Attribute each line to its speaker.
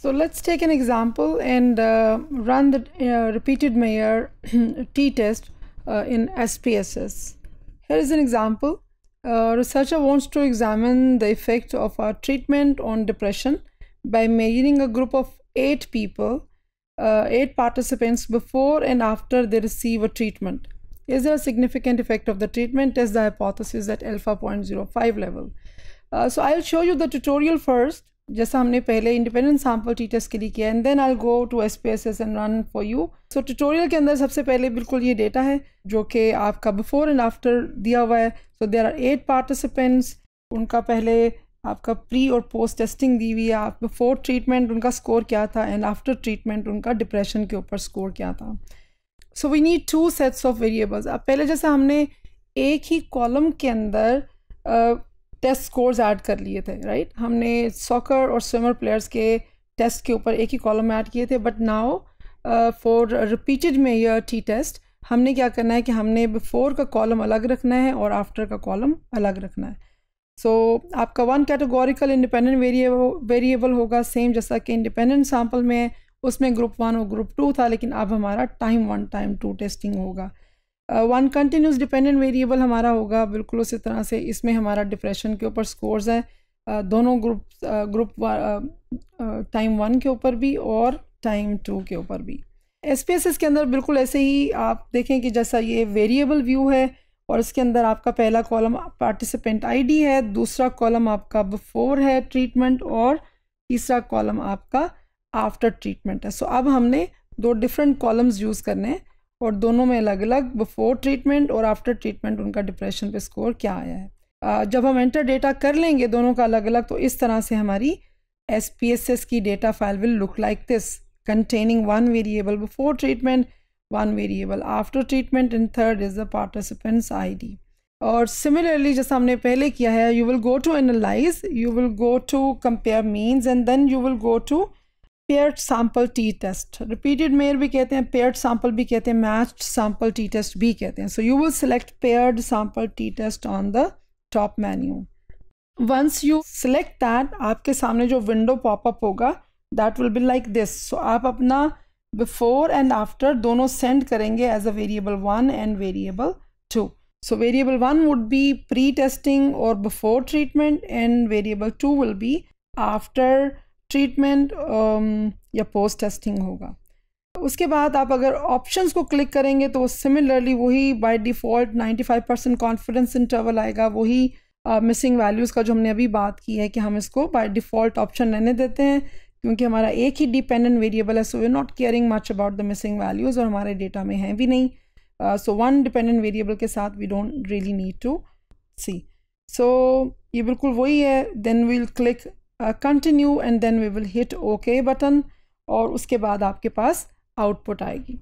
Speaker 1: So let's take an example and uh, run the uh, repeated Mayer t-test uh, in SPSS. Here is an example. A researcher wants to examine the effect of a treatment on depression by measuring a group of eight people, uh, eight participants before and after they receive a treatment. Is there a significant effect of the treatment? Test the hypothesis at alpha 0.05 level. Uh, so I'll show you the tutorial first जैसा हमने पहले independent sample teachers के लिए किया and then I go to S P S S and run for you so tutorial के अंदर सबसे पहले बिल्कुल ये डेटा है जो कि आपका बिफोर एंड आफ्टर दिया हुआ है so there are eight participants उनका पहले आपका प्री और पोस्ट टेस्टिंग दी हुई है आप बिफोर ट्रीटमेंट उनका स्कोर क्या था एंड आफ्टर ट्रीटमेंट उनका डिप्रेशन के ऊपर स्कोर क्या था so we need two sets of variables अब पहले जैसे हमने एक ही कॉलम के अंदर टेस्ट स्कोर्स ऐड कर लिए थे राइट हमने सॉकर और स्विमर प्लेयर्स के टेस्ट के ऊपर एक ही कॉलम ऐड किए थे but now for repeated measure t test हमने क्या करना है कि हमने बिफोर का कॉलम अलग रखना है और आफ्टर का कॉलम अलग रखना है सो so, आपका one categorical independent variable variable होगा सेम जैसा कि इंडिपेंडेंट सैम्पल में उसमें ग्रुप वन और ग्रुप टू था लेकिन अब हमारा time one time two testing होगा वन कंटिन्यूस डिपेंडेंट वेरिएबल हमारा होगा बिल्कुल उसी तरह से इसमें हमारा डिप्रेशन के ऊपर स्कोर्स है uh, दोनों ग्रुप ग्रुप टाइम वन के ऊपर भी और टाइम टू के ऊपर भी एस पी एस एस के अंदर बिल्कुल ऐसे ही आप देखें कि जैसा ये वेरिएबल व्यू है और इसके अंदर आपका पहला कॉलम पार्टिसिपेंट आईडी है दूसरा कॉलम आपका बिफोर है ट्रीटमेंट और तीसरा कॉलम आपका आफ्टर ट्रीटमेंट है सो so, अब हमने दो डिफरेंट कॉलम्स यूज़ करने हैं और दोनों में अलग अलग बिफोर ट्रीटमेंट और आफ्टर ट्रीटमेंट उनका डिप्रेशन पे स्कोर क्या आया है जब हम एंटर डेटा कर लेंगे दोनों का अलग अलग तो इस तरह से हमारी एस पी एस एस की data file will look like this one variable before treatment one variable after treatment in third is the the I D और सिमिलरली जैसा हमने पहले किया है you will go to analyze you will go to compare means and then you will go to paired sample t test repeated measure भी कहते हैं paired sample भी कहते हैं मैच्ड सैंपल टी टेस्ट भी कहते हैं so you will select paired sample t test on the top menu once you select that आपके सामने जो विंडो पॉपअप होगा that will be like this so आप अपना बिफोर एंड आफ्टर दोनों सेंड करेंगे as a variable one and variable two so variable one would be pre testing और before treatment and variable two will be after treatment um, या post testing होगा उसके बाद आप अगर ऑप्शंस को क्लिक करेंगे तो सिमिलरली वही by default 95 percent confidence interval आएगा वही मिसिंग uh, वैल्यूज़ का जो हमने अभी बात की है कि हम इसको बाय डिफ़ॉल्ट ऑप्शन रहने देते हैं क्योंकि हमारा एक ही डिपेंडेंट वेरिएबल है so we not caring much about the missing values और हमारे डेटा में हैं भी नहीं सो वन डिपेंडेंट वेरिएबल के साथ we don't really need to see so ये बिल्कुल वही है then we'll click continue and then we will hit okay button और उसके बाद आपके पास आउटपुट आएगी